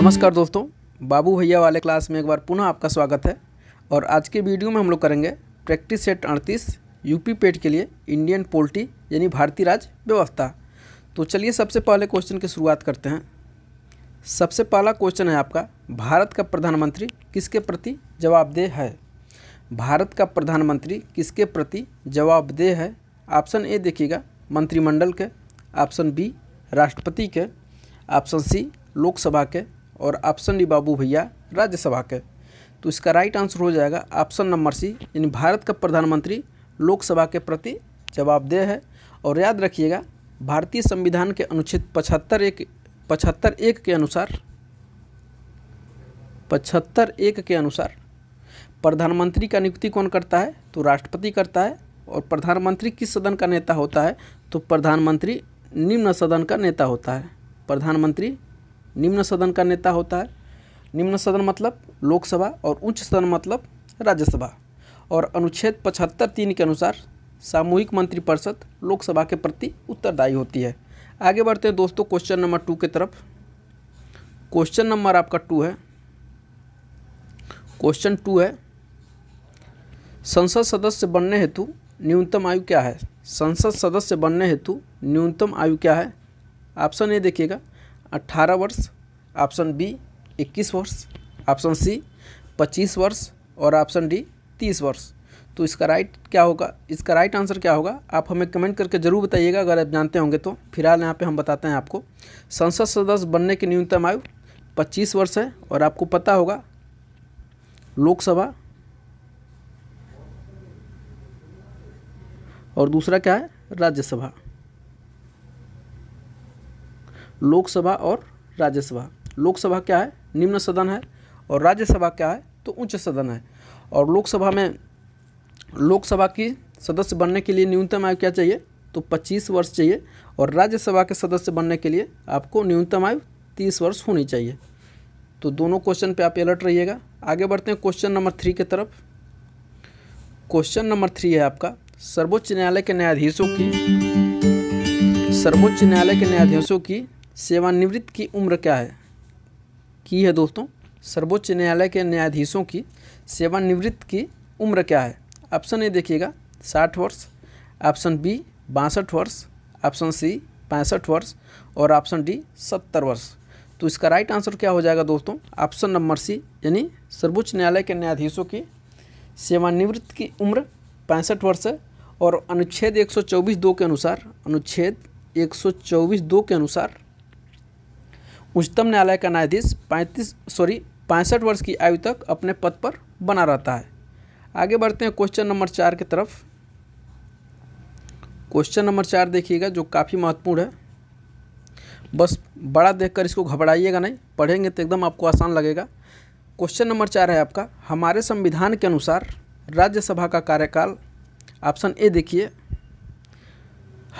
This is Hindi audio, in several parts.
नमस्कार दोस्तों बाबू भैया वाले क्लास में एक बार पुनः आपका स्वागत है और आज के वीडियो में हम लोग करेंगे प्रैक्टिस सेट अड़तीस यूपी पेट के लिए इंडियन पोल्ट्री यानी भारतीय राज्य व्यवस्था तो चलिए सबसे पहले क्वेश्चन की शुरुआत करते हैं सबसे पहला क्वेश्चन है आपका भारत का प्रधानमंत्री किसके प्रति जवाबदेह है भारत का प्रधानमंत्री किसके प्रति जवाबदेह है ऑप्शन ए देखिएगा मंत्रिमंडल के ऑप्शन बी राष्ट्रपति के ऑप्शन सी लोकसभा के और ऑप्शन डी बाबू भैया राज्यसभा के तो इसका राइट आंसर हो जाएगा ऑप्शन नंबर सी यानी भारत का प्रधानमंत्री लोकसभा के प्रति जवाबदेह है और याद रखिएगा भारतीय संविधान के अनुच्छेद पचहत्तर एक पचहत्तर एक के अनुसार पचहत्तर एक के अनुसार प्रधानमंत्री का नियुक्ति कौन करता है तो राष्ट्रपति करता है और प्रधानमंत्री किस सदन का नेता होता है तो प्रधानमंत्री निम्न सदन का नेता होता है प्रधानमंत्री निम्न सदन का नेता होता है निम्न सदन मतलब लोकसभा और उच्च सदन मतलब राज्यसभा और अनुच्छेद पचहत्तर तीन के अनुसार सामूहिक मंत्रिपरिषद लोकसभा के प्रति उत्तरदायी होती है आगे बढ़ते हैं दोस्तों क्वेश्चन नंबर टू की तरफ क्वेश्चन नंबर आपका टू है क्वेश्चन टू है संसद सदस्य बनने हेतु न्यूनतम आयु क्या है संसद सदस्य बनने हेतु न्यूनतम आयु क्या है ऑप्शन ए देखिएगा 18 वर्ष ऑप्शन बी इक्कीस वर्ष ऑप्शन सी पच्चीस वर्ष और ऑप्शन डी तीस वर्ष तो इसका राइट क्या होगा इसका राइट आंसर क्या होगा आप हमें कमेंट करके ज़रूर बताइएगा अगर आप जानते होंगे तो फिलहाल यहाँ पे हम बताते हैं आपको संसद सदस्य बनने की न्यूनतम आयु पच्चीस वर्ष है और आपको पता होगा लोकसभा और दूसरा क्या है राज्यसभा लोकसभा और राज्यसभा लोकसभा क्या है निम्न सदन है और राज्यसभा क्या है तो उच्च सदन है और लोकसभा में लोकसभा की सदस्य बनने के लिए न्यूनतम आयु क्या चाहिए तो 25 वर्ष चाहिए और राज्यसभा के सदस्य बनने के लिए आपको न्यूनतम आयु 30 वर्ष होनी चाहिए तो दोनों क्वेश्चन पे आप अलर्ट रहिएगा आगे बढ़ते हैं क्वेश्चन नंबर थ्री की तरफ क्वेश्चन नंबर थ्री है आपका सर्वोच्च न्यायालय के न्यायाधीशों की सर्वोच्च न्यायालय के न्यायाधीशों की सेवानिवृत्त की उम्र क्या है की है दोस्तों सर्वोच्च न्यायालय के न्यायाधीशों की सेवानिवृत्त की उम्र क्या है ऑप्शन ए देखिएगा साठ वर्ष ऑप्शन बी बासठ वर्ष ऑप्शन सी पैंसठ वर्ष और ऑप्शन डी सत्तर वर्ष तो इसका राइट आंसर क्या हो जाएगा दोस्तों ऑप्शन नंबर सी यानी सर्वोच्च न्यायालय के न्यायाधीशों की सेवानिवृत्त की उम्र पैंसठ वर्ष है और अनुच्छेद चौबीस दो के अनुसार अनुच्छेद चौबीस दो के अनुसार उच्चतम न्यायालय का न्यायाधीश पैंतीस सॉरी पैंसठ वर्ष की आयु तक अपने पद पर बना रहता है आगे बढ़ते हैं क्वेश्चन नंबर चार की तरफ क्वेश्चन नंबर चार देखिएगा जो काफ़ी महत्वपूर्ण है बस बड़ा देखकर इसको घबराइएगा नहीं पढ़ेंगे तो एकदम आपको आसान लगेगा क्वेश्चन नंबर चार है आपका हमारे संविधान के अनुसार राज्यसभा का कार्यकाल ऑप्शन ए देखिए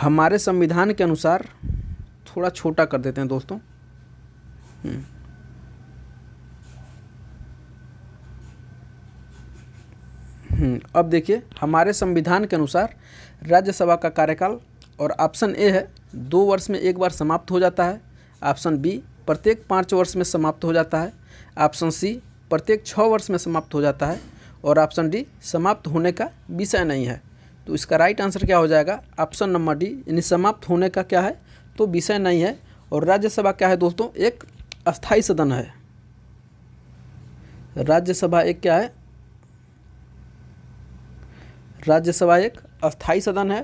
हमारे संविधान के अनुसार थोड़ा छोटा कर देते हैं दोस्तों हम्म। अब देखिए हमारे संविधान के अनुसार राज्यसभा का कार्यकाल और ऑप्शन ए है दो वर्ष में एक बार समाप्त हो जाता है ऑप्शन बी प्रत्येक पाँच वर्ष में समाप्त हो जाता है ऑप्शन सी प्रत्येक छः वर्ष में समाप्त हो जाता है और ऑप्शन डी समाप्त होने का विषय नहीं है तो इसका राइट आंसर क्या हो जाएगा ऑप्शन नंबर डी यानी समाप्त होने का क्या है तो विषय नहीं है और राज्यसभा क्या है दोस्तों एक अस्थाई सदन है राज्यसभा एक क्या है राज्यसभा एक अस्थाई सदन है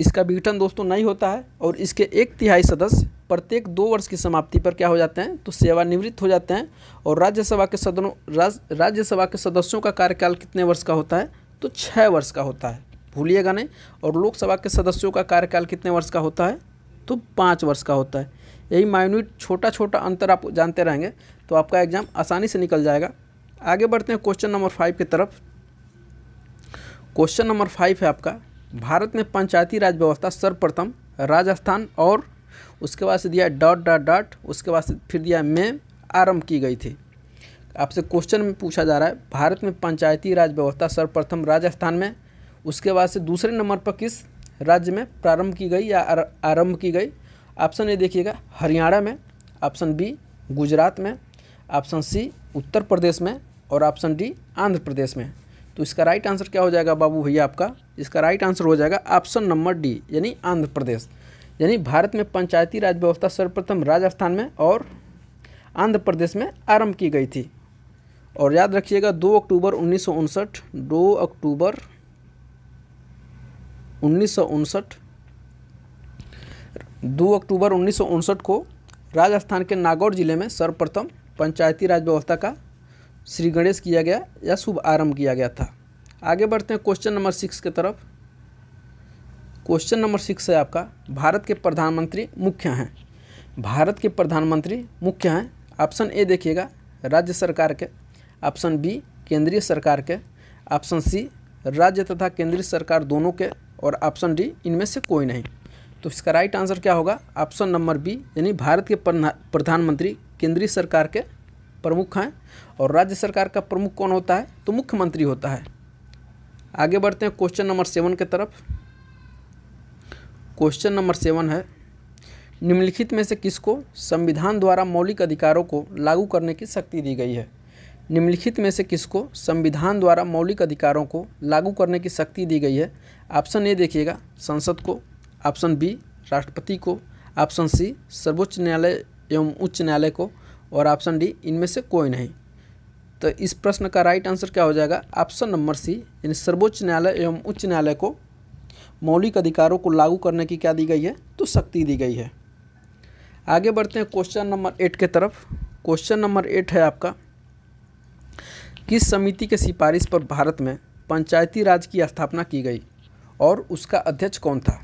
इसका विघटन दोस्तों नहीं होता है और इसके एक तिहाई सदस्य प्रत्येक दो वर्ष की समाप्ति पर क्या हो जाते हैं तो सेवानिवृत्त हो जाते हैं और राज्यसभा के सदनों राज, राज्यसभा के सदस्यों का कार्यकाल कितने वर्ष का होता है तो छः वर्ष का होता है भूलिएगा नहीं और लोकसभा के सदस्यों का कार्यकाल कितने वर्ष का होता है तो पाँच वर्ष का होता है यही माइन्यूट छोटा छोटा अंतर आप जानते रहेंगे तो आपका एग्ज़ाम आसानी से निकल जाएगा आगे बढ़ते हैं क्वेश्चन नंबर फाइव की तरफ क्वेश्चन नंबर फाइव है आपका भारत में पंचायती राज व्यवस्था सर्वप्रथम राजस्थान और उसके बाद से दिया डॉट डॉट डॉट उसके बाद से फिर दिया में आरंभ की गई थी आपसे क्वेश्चन में पूछा जा रहा है भारत में पंचायती राज व्यवस्था सर्वप्रथम राजस्थान में उसके बाद से दूसरे नंबर पर किस राज्य में प्रारंभ की गई या आरंभ की गई ऑप्शन ए देखिएगा हरियाणा में ऑप्शन बी गुजरात में ऑप्शन सी उत्तर प्रदेश में और ऑप्शन डी आंध्र प्रदेश में तो इसका राइट आंसर क्या हो जाएगा बाबू भैया आपका इसका राइट आंसर हो जाएगा ऑप्शन नंबर डी यानी आंध्र प्रदेश यानी भारत में पंचायती राज व्यवस्था सर्वप्रथम राजस्थान में और आंध्र प्रदेश में आरंभ की गई थी और याद रखिएगा दो अक्टूबर उन्नीस सौ अक्टूबर उन्नीस दो अक्टूबर उन्नीस को राजस्थान के नागौर जिले में सर्वप्रथम पंचायती राज व्यवस्था का श्री गणेश किया गया या शुभ आरम्भ किया गया था आगे बढ़ते हैं क्वेश्चन नंबर सिक्स की तरफ क्वेश्चन नंबर सिक्स है आपका भारत के प्रधानमंत्री मुख्य हैं भारत के प्रधानमंत्री मुख्य हैं ऑप्शन ए देखिएगा राज्य सरकार के ऑप्शन बी केंद्रीय सरकार के ऑप्शन सी राज्य तथा केंद्रीय सरकार दोनों के और ऑप्शन डी इनमें से कोई नहीं तो इसका राइट आंसर क्या होगा ऑप्शन नंबर बी यानी भारत के प्रधानमंत्री केंद्रीय सरकार के प्रमुख हैं और राज्य सरकार का प्रमुख कौन होता है तो मुख्यमंत्री होता है आगे बढ़ते हैं क्वेश्चन नंबर सेवन के तरफ क्वेश्चन नंबर सेवन है निम्नलिखित में से किसको संविधान द्वारा मौलिक अधिकारों को लागू करने की शक्ति दी गई है निम्नलिखित में से किसको संविधान द्वारा मौलिक अधिकारों को लागू करने की शक्ति दी गई है ऑप्शन ए देखिएगा संसद को ऑप्शन बी राष्ट्रपति को ऑप्शन सी सर्वोच्च न्यायालय एवं उच्च न्यायालय को और ऑप्शन डी इनमें से कोई नहीं तो इस प्रश्न का राइट आंसर क्या हो जाएगा ऑप्शन नंबर सी यानी सर्वोच्च न्यायालय एवं उच्च न्यायालय को मौलिक अधिकारों को लागू करने की क्या दी गई है तो शक्ति दी गई है आगे बढ़ते हैं क्वेश्चन नंबर एट के तरफ क्वेश्चन नंबर एट है आपका किस समिति के सिफारिश पर भारत में पंचायती राज की स्थापना की गई और उसका अध्यक्ष कौन था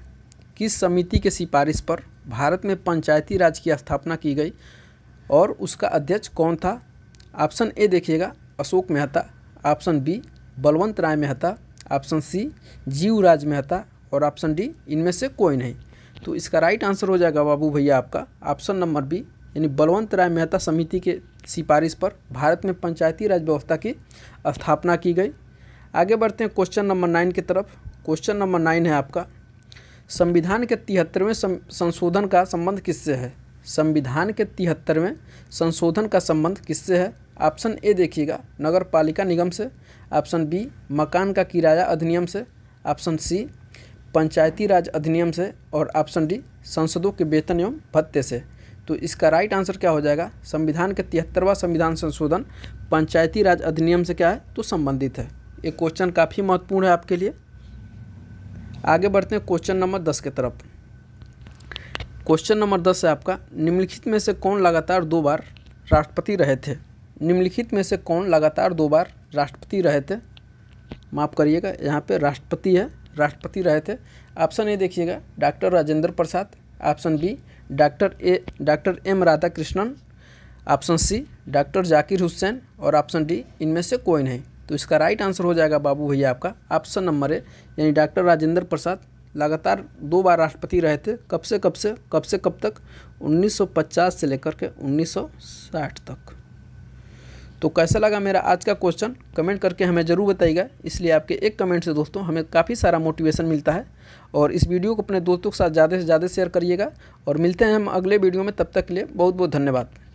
किस समिति के सिफारिश पर भारत में पंचायती राज की स्थापना की गई और उसका अध्यक्ष कौन था ऑप्शन ए देखिएगा Ashok Mehta option B Balwant Rai Mehta option C Jivraj Mehta और ऑप्शन डी इनमें से कोई नहीं तो इसका राइट आंसर हो जाएगा बाबू भैया आपका ऑप्शन नंबर बी यानी बलवंत राय मेहता समिति के सिफारिश पर भारत में पंचायती राज व्यवस्था की स्थापना की गई आगे बढ़ते हैं क्वेश्चन नंबर नाइन की तरफ क्वेश्चन नंबर नाइन है आपका संविधान के तिहत्तरवें संशोधन का संबंध किससे है संविधान के तिहत्तरवें संशोधन का संबंध किससे है ऑप्शन ए देखिएगा नगर पालिका निगम से ऑप्शन बी मकान का किराया अधिनियम से ऑप्शन सी पंचायती राज अधिनियम से और ऑप्शन डी संसदों के वेतन एवं भत्ते से तो इसका राइट आंसर क्या हो जाएगा संविधान के तिहत्तरवा संविधान संशोधन पंचायती राज अधिनियम से क्या है तो संबंधित है ये क्वेश्चन काफ़ी महत्वपूर्ण है आपके लिए आगे बढ़ते हैं क्वेश्चन नंबर दस की तरफ क्वेश्चन नंबर दस है आपका निम्नलिखित में से कौन लगातार दो बार राष्ट्रपति रहे थे निम्नलिखित में से कौन लगातार दो बार राष्ट्रपति रहे थे माफ़ करिएगा यहाँ पे राष्ट्रपति है राष्ट्रपति रहे थे ऑप्शन ए देखिएगा doctor Rajendra Prasad option B doctor A doctor M Radhakrishnan option C doctor Zakir Hussain और ऑप्शन डी इनमें से कोई नहीं तो इसका राइट आंसर हो जाएगा बाबू भैया आपका ऑप्शन नंबर है यानी डॉक्टर राजेंद्र प्रसाद लगातार दो बार राष्ट्रपति रहे थे कब से कब से कब से कब तक 1950 से लेकर के 1960 तक तो कैसा लगा मेरा आज का क्वेश्चन कमेंट करके हमें ज़रूर बताइएगा इसलिए आपके एक कमेंट से दोस्तों हमें काफ़ी सारा मोटिवेशन मिलता है और इस वीडियो को अपने दोस्तों के साथ ज़्यादा से ज़्यादा शेयर करिएगा और मिलते हैं हम अगले वीडियो में तब तक के लिए बहुत बहुत धन्यवाद